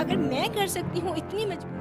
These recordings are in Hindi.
अगर मैं कर सकती हूँ इतनी मजबूर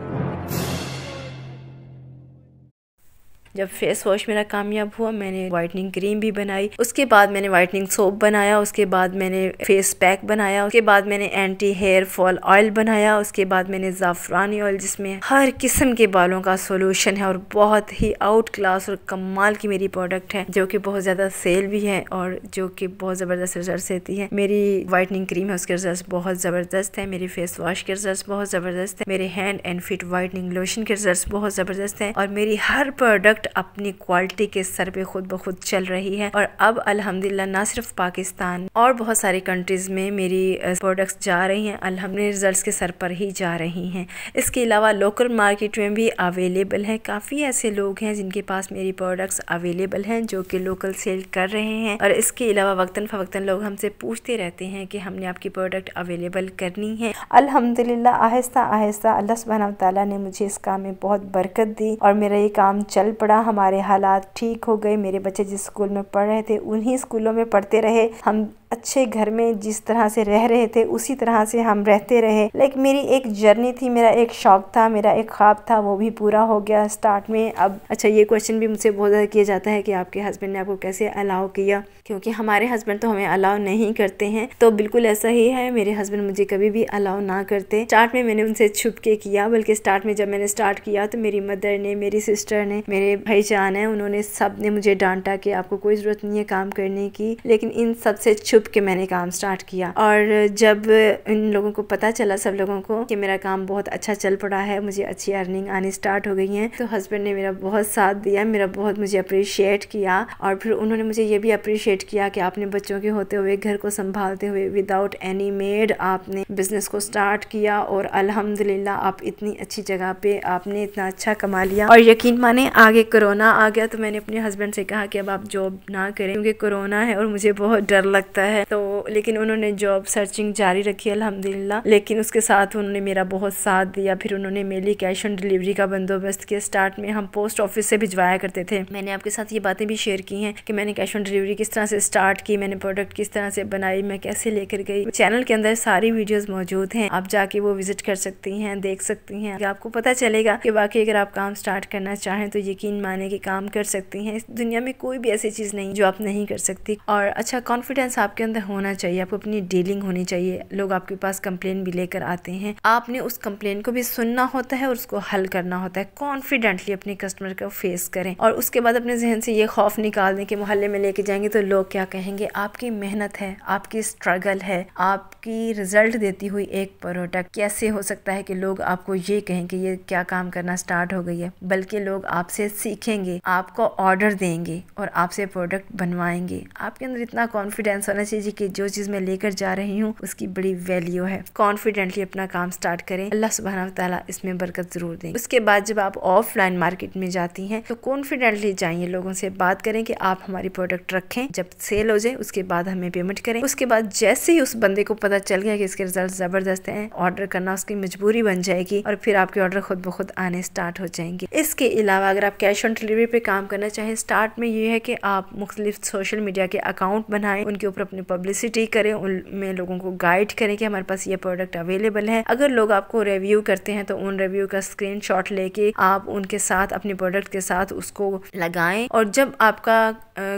जब फेस वॉश मेरा कामयाब हुआ मैंने वाइटनिंग क्रीम भी बनाई उसके बाद मैंने वाइटनिंग सोप बनाया उसके बाद मैंने फेस पैक बनाया उसके बाद मैंने एंटी हेयर फॉल ऑयल बनाया उसके बाद मैंने ज़ाफ़रानी ऑयल जिसमें हर किस्म के बालों का सोल्यूशन है और बहुत ही आउट क्लास और कमाल की मेरी प्रोडक्ट है जो कि बहुत ज़्यादा सेल भी है और जो कि बहुत ज़बरदस्त रिजल्ट देती है मेरी वाइटनिंग क्रीम है उसके रिजल्ट बहुत ज़बरदस्त है मेरी फेस वॉश के रिजल्ट बहुत ज़बरदस्त है मेरे hand and feet whitening lotion के रिजल्ट बहुत ज़बरदस्त है और मेरी हर प्रोडक्ट प्रोडक्ट अपनी क्वालिटी के सर पे खुद ब खुद चल रही है और अब अल्हम्दुलिल्लाह ना सिर्फ पाकिस्तान और बहुत सारी कंट्रीज़ में मेरी प्रोडक्ट्स जा रही हैं अल्हम्दुलिल्लाह रिजल्ट्स के सर पर ही जा रही हैं इसके अलावा लोकल मार्केट में भी अवेलेबल है काफ़ी ऐसे लोग हैं जिनके पास मेरी प्रोडक्ट्स अवेलेबल हैं जो कि लोकल सेल कर रहे हैं और इसके अलावा वक्ता फ़वक्ता लोग हमसे पूछते रहते हैं कि हमने आपकी प्रोडक्ट अवेलेबल करनी है अलहमदिल्ला आहिस्ता आहिस्ता अल्लाह सुबहाना ने मुझे इस काम में बहुत बरकत दी और मेरा ये काम चल पड़ा पढ़ा हमारे हालात ठीक हो गए मेरे बच्चे जिस स्कूल में पढ़ रहे थे उन्हीं स्कूलों में पढ़ते रहे हम अच्छे घर में जिस तरह से रह रहे थे उसी तरह से हम रहते रहे लाइक मेरी एक जर्नी थी मेरा एक शौक था मेरा एक ख्वाब था वो भी पूरा हो गया स्टार्ट में अब अच्छा ये क्वेश्चन भी मुझसे बहुत ज़्यादा किया जाता है कि आपके हस्बैंड ने आपको कैसे अलाउ किया क्योंकि हमारे हस्बैंड तो हमें अलाउ नहीं करते हैं तो बिल्कुल ऐसा ही है मेरे हस्बैंड मुझे कभी भी अलाउ ना करते स्टार्ट में मैंने उनसे छुप के किया बल्कि स्टार्ट में जब मैंने स्टार्ट किया तो मेरी मदर ने मेरी सिस्टर ने मेरे भाई जान है उन्होंने सब ने मुझे डांटा कि आपको कोई ज़रूरत नहीं है काम करने की लेकिन इन सबसे छुप छुप के मैंने काम स्टार्ट किया और जब इन लोगों को पता चला सब लोगों को कि मेरा काम बहुत अच्छा चल पड़ा है मुझे अच्छी अर्निंग आनी स्टार्ट हो गई है तो हस्बैंड ने मेरा बहुत साथ दिया मेरा बहुत मुझे अप्रिशिएट किया और फिर उन्होंने मुझे ये भी अप्रिशिएट किया कि आपने बच्चों के होते हुए घर को संभालते हुए विदाउट एनी मेड आपने बिजनेस को स्टार्ट किया और अलहमदिल्ला आप इतनी अच्छी जगह पे आपने इतना अच्छा कमा लिया और यकीन माने आगे कोरोना आ गया तो मैंने अपने हस्बैंड से कहा कि अब आप जॉब ना करें क्योंकि कोरोना है और मुझे बहुत डर लगता है है तो लेकिन उन्होंने जॉब सर्चिंग जारी रखी अलहमदिल्ला लेकिन उसके साथ उन्होंने मेरा बहुत साथ दिया फिर उन्होंने मेरी कैश ऑन डिलीवरी का बंदोबस्त किया स्टार्ट में हम पोस्ट ऑफिस से भिजवाया करते थे मैंने आपके साथ ये बातें भी शेयर की हैं कि मैंने कैश ऑन डिलीवरी किस तरह से स्टार्ट की मैंने प्रोडक्ट किस तरह से बनाई मैं कैसे लेकर गई चैनल के अंदर सारी वीडियोस मौजूद हैं आप जाके वो विजिट कर सकती हैं देख सकती हैं आपको पता चलेगा कि वाकई अगर आप काम स्टार्ट करना चाहें तो यकीन माने कि काम कर सकती हैं इस दुनिया में कोई भी ऐसी चीज़ नहीं जो आप नहीं कर सकती और अच्छा कॉन्फिडेंस आपके आपके अंदर होना चाहिए आपको अपनी डीलिंग होनी चाहिए लोग आपके पास कंप्लेन भी लेकर आते हैं आपने उस कंप्लेन को भी सुनना होता है और उसको हल करना होता है कॉन्फिडेंटली अपने कस्टमर को फेस करें और उसके बाद अपने जहन से ये खौफ निकाल दें कि मोहल्ले में लेके जाएंगे तो लोग क्या कहेंगे आपकी मेहनत है आपकी स्ट्रगल है आपकी रिजल्ट देती हुई एक प्रोडक्ट कैसे हो सकता है कि लोग आपको ये कहें कि ये क्या काम करना स्टार्ट हो गई है बल्कि लोग आपसे सीखेंगे आपको ऑर्डर देंगे और आपसे प्रोडक्ट बनवाएंगे आपके अंदर इतना कॉन्फिडेंस होना मैसेज है कि जो चीज़ मैं लेकर जा रही हूँ उसकी बड़ी वैल्यू है कॉन्फिडेंटली अपना काम स्टार्ट करें अल्लाह सुबहाना तला इसमें बरकत ज़रूर दें उसके बाद जब आप ऑफलाइन मार्केट में जाती हैं तो कॉन्फिडेंटली जाइए लोगों से बात करें कि आप हमारी प्रोडक्ट रखें जब सेल हो जाए उसके बाद हमें पेमेंट करें उसके बाद जैसे ही उस बंदे को पता चल गया कि इसके रिजल्ट ज़बरदस्त हैं ऑर्डर करना उसकी मजबूरी बन जाएगी और फिर आपके ऑर्डर खुद ब खुद आने स्टार्ट हो जाएंगे इसके अलावा अगर आप कैश ऑन डिलीवरी पे काम करना चाहें स्टार्ट में ये है कि आप मुख्तलिफ सोशल मीडिया के अकाउंट बनाएं उनके ऊपर अपने अपनी पब्लिसिटी करें उनमें लोगों को गाइड करें कि हमारे पास ये प्रोडक्ट अवेलेबल है अगर लोग आपको रिव्यू करते हैं तो उन रिव्यू का स्क्रीन लेके आप उनके साथ अपने प्रोडक्ट के साथ उसको लगाएं और जब आपका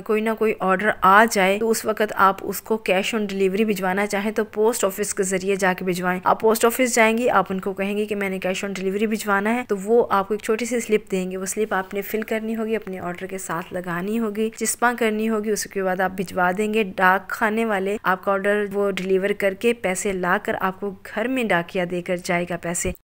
कोई ना कोई ऑर्डर आ जाए तो उस वक्त आप उसको कैश ऑन डिलीवरी भिजवाना चाहें तो पोस्ट ऑफिस के जरिए जाके भिजवाएं आप पोस्ट ऑफिस जाएंगी आप उनको कहेंगे कि मैंने कैश ऑन डिलीवरी भिजवाना है तो वो आपको एक छोटी सी स्लिप देंगे वो स्लिप आपने फिल करनी होगी अपने ऑर्डर के साथ लगानी होगी चिस्पा करनी होगी उसके बाद आप भिजवा देंगे डाक खाना आने वाले आपका ऑर्डर वो डिलीवर करके पैसे ला कर आपको घर में डाकिया देकर जाएगा पैसे